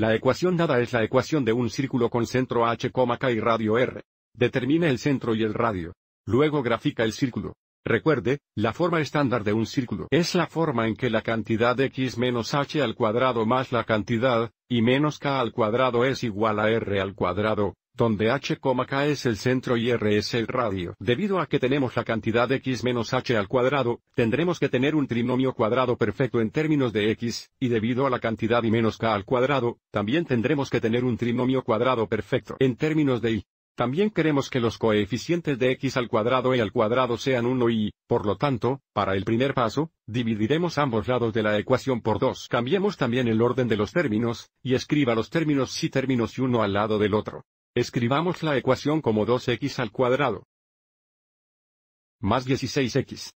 La ecuación dada es la ecuación de un círculo con centro H, K y radio R. Determina el centro y el radio. Luego grafica el círculo. Recuerde, la forma estándar de un círculo es la forma en que la cantidad x menos h al cuadrado más la cantidad, y menos k al cuadrado es igual a r al cuadrado, donde h k es el centro y r es el radio. Debido a que tenemos la cantidad x menos h al cuadrado, tendremos que tener un trinomio cuadrado perfecto en términos de x, y debido a la cantidad y menos k al cuadrado, también tendremos que tener un trinomio cuadrado perfecto en términos de y. También queremos que los coeficientes de x al cuadrado y al cuadrado sean 1 y, por lo tanto, para el primer paso, dividiremos ambos lados de la ecuación por 2. Cambiemos también el orden de los términos, y escriba los términos si términos y uno al lado del otro. Escribamos la ecuación como 2x al cuadrado. Más 16x.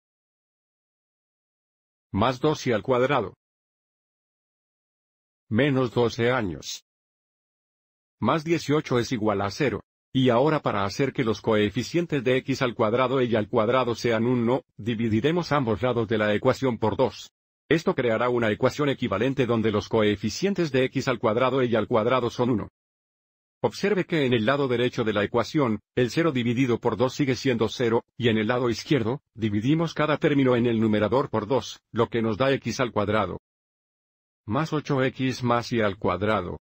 Más 2y al cuadrado. Menos 12 años. Más 18 es igual a 0. Y ahora para hacer que los coeficientes de x al cuadrado y al cuadrado sean 1, dividiremos ambos lados de la ecuación por 2. Esto creará una ecuación equivalente donde los coeficientes de x al cuadrado y al cuadrado son 1. Observe que en el lado derecho de la ecuación, el 0 dividido por 2 sigue siendo 0, y en el lado izquierdo, dividimos cada término en el numerador por 2, lo que nos da x al cuadrado. Más 8x más y al cuadrado.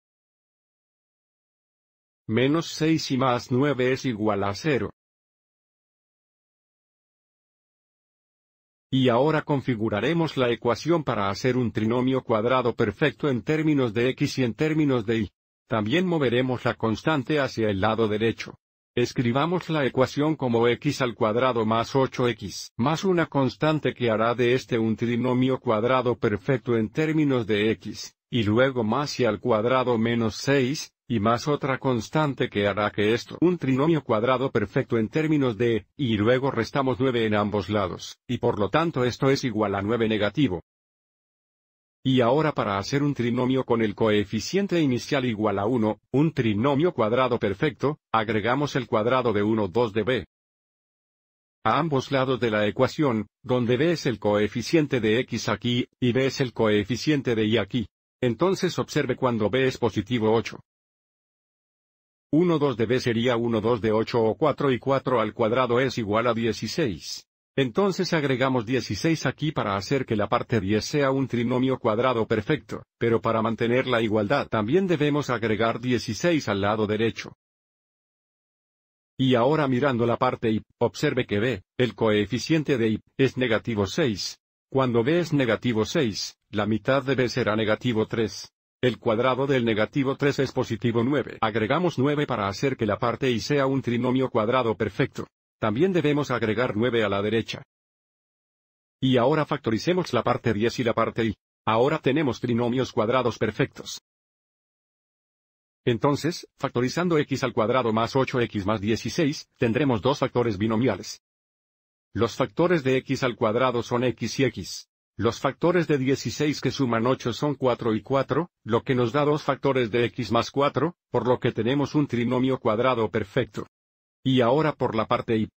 Menos 6 y más 9 es igual a 0. Y ahora configuraremos la ecuación para hacer un trinomio cuadrado perfecto en términos de x y en términos de y. También moveremos la constante hacia el lado derecho. Escribamos la ecuación como x al cuadrado más 8x, más una constante que hará de este un trinomio cuadrado perfecto en términos de x, y luego más y al cuadrado menos 6, y más otra constante que hará que esto un trinomio cuadrado perfecto en términos de, y luego restamos 9 en ambos lados, y por lo tanto esto es igual a 9 negativo. Y ahora para hacer un trinomio con el coeficiente inicial igual a 1, un trinomio cuadrado perfecto, agregamos el cuadrado de 1 2 de b. A ambos lados de la ecuación, donde b es el coeficiente de x aquí, y b es el coeficiente de y aquí. Entonces observe cuando b es positivo 8. 1 2 de b sería 1 2 de 8 o 4 y 4 al cuadrado es igual a 16. Entonces agregamos 16 aquí para hacer que la parte 10 sea un trinomio cuadrado perfecto, pero para mantener la igualdad también debemos agregar 16 al lado derecho. Y ahora mirando la parte y, observe que b, el coeficiente de y, es negativo 6. Cuando b es negativo 6, la mitad de b será negativo 3. El cuadrado del negativo 3 es positivo 9. Agregamos 9 para hacer que la parte y sea un trinomio cuadrado perfecto. También debemos agregar 9 a la derecha. Y ahora factoricemos la parte 10 y la parte i. Ahora tenemos trinomios cuadrados perfectos. Entonces, factorizando x al cuadrado más 8x más 16, tendremos dos factores binomiales. Los factores de x al cuadrado son x y x. Los factores de 16 que suman 8 son 4 y 4, lo que nos da dos factores de x más 4, por lo que tenemos un trinomio cuadrado perfecto. Y ahora por la parte y.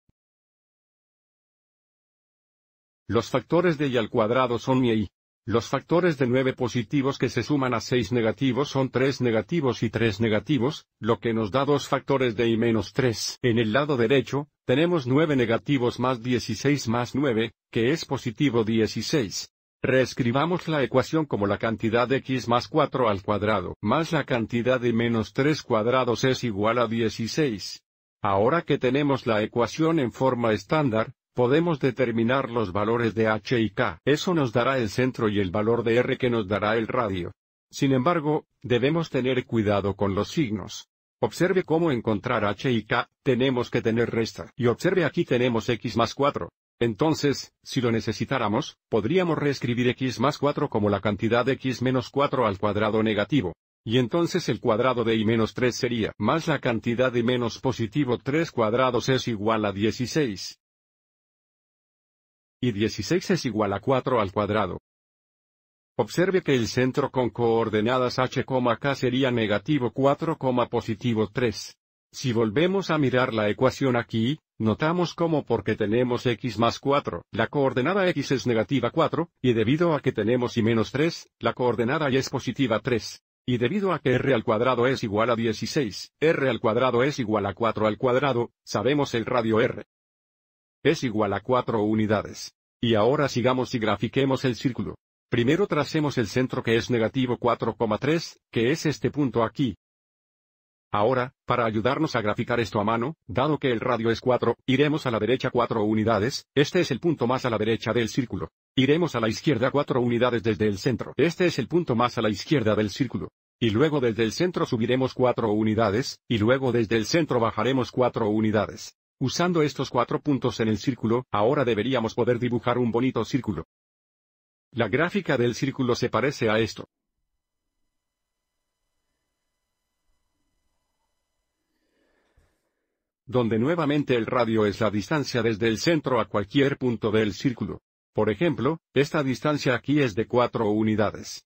Los factores de y al cuadrado son mi y. Los factores de 9 positivos que se suman a 6 negativos son 3 negativos y 3 negativos, lo que nos da dos factores de y menos 3. En el lado derecho, tenemos 9 negativos más 16 más 9, que es positivo 16. Reescribamos la ecuación como la cantidad de x más 4 al cuadrado más la cantidad de menos 3 cuadrados es igual a 16. Ahora que tenemos la ecuación en forma estándar, podemos determinar los valores de h y k. Eso nos dará el centro y el valor de r que nos dará el radio. Sin embargo, debemos tener cuidado con los signos. Observe cómo encontrar h y k, tenemos que tener resta. Y observe aquí tenemos x más 4. Entonces, si lo necesitáramos, podríamos reescribir x más 4 como la cantidad de x menos 4 al cuadrado negativo. Y entonces el cuadrado de i menos 3 sería más la cantidad de menos positivo 3 cuadrados es igual a 16. Y 16 es igual a 4 al cuadrado. Observe que el centro con coordenadas h, k sería negativo 4, positivo 3. Si volvemos a mirar la ecuación aquí, notamos cómo porque tenemos x más 4, la coordenada x es negativa 4, y debido a que tenemos y menos 3, la coordenada y es positiva 3. Y debido a que r al cuadrado es igual a 16, r al cuadrado es igual a 4 al cuadrado, sabemos el radio r. Es igual a 4 unidades. Y ahora sigamos y grafiquemos el círculo. Primero tracemos el centro que es negativo 4,3, que es este punto aquí. Ahora, para ayudarnos a graficar esto a mano, dado que el radio es 4, iremos a la derecha 4 unidades, este es el punto más a la derecha del círculo. Iremos a la izquierda 4 unidades desde el centro, este es el punto más a la izquierda del círculo y luego desde el centro subiremos cuatro unidades, y luego desde el centro bajaremos cuatro unidades. Usando estos cuatro puntos en el círculo, ahora deberíamos poder dibujar un bonito círculo. La gráfica del círculo se parece a esto. Donde nuevamente el radio es la distancia desde el centro a cualquier punto del círculo. Por ejemplo, esta distancia aquí es de cuatro unidades.